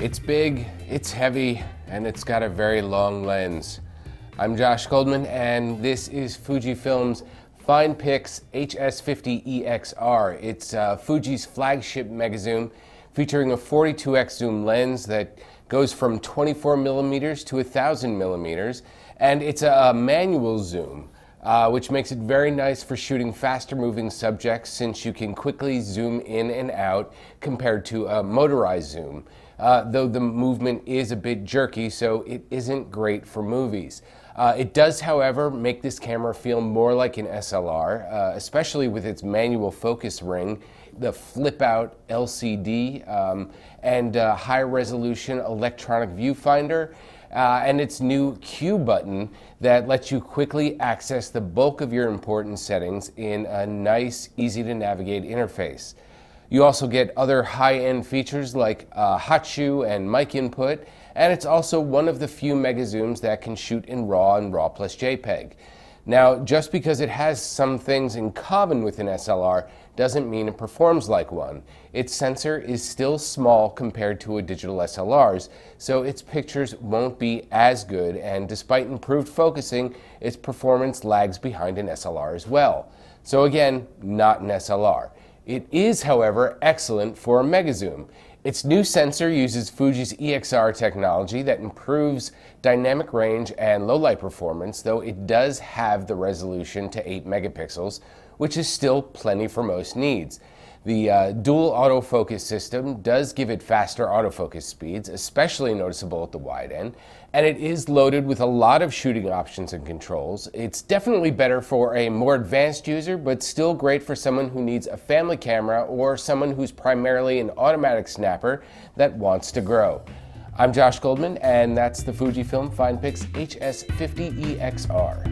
It's big, it's heavy, and it's got a very long lens. I'm Josh Goldman, and this is Fujifilm's FinePix HS50EXR. It's uh, Fuji's flagship mega zoom, featuring a 42x zoom lens that goes from 24 millimeters to 1,000 millimeters, and it's a manual zoom uh, which makes it very nice for shooting faster moving subjects since you can quickly zoom in and out compared to a motorized zoom. Uh, though the movement is a bit jerky, so it isn't great for movies. Uh, it does, however, make this camera feel more like an SLR, uh, especially with its manual focus ring, the flip out LCD, um, and uh, high resolution electronic viewfinder uh, and its new Q button that lets you quickly access the bulk of your important settings in a nice, easy to navigate interface. You also get other high end features like uh, hot shoe and mic input, and it's also one of the few mega zooms that can shoot in RAW and RAW plus JPEG. Now, just because it has some things in common with an SLR doesn't mean it performs like one. Its sensor is still small compared to a digital SLR's, so its pictures won't be as good, and despite improved focusing, its performance lags behind an SLR as well. So again, not an SLR. It is, however, excellent for a megazoom. Its new sensor uses Fuji's EXR technology that improves dynamic range and low light performance, though it does have the resolution to 8 megapixels, which is still plenty for most needs. The uh, dual autofocus system does give it faster autofocus speeds, especially noticeable at the wide end, and it is loaded with a lot of shooting options and controls. It's definitely better for a more advanced user, but still great for someone who needs a family camera or someone who's primarily an automatic snapper that wants to grow. I'm Josh Goldman, and that's the Fujifilm FinePix HS50EXR.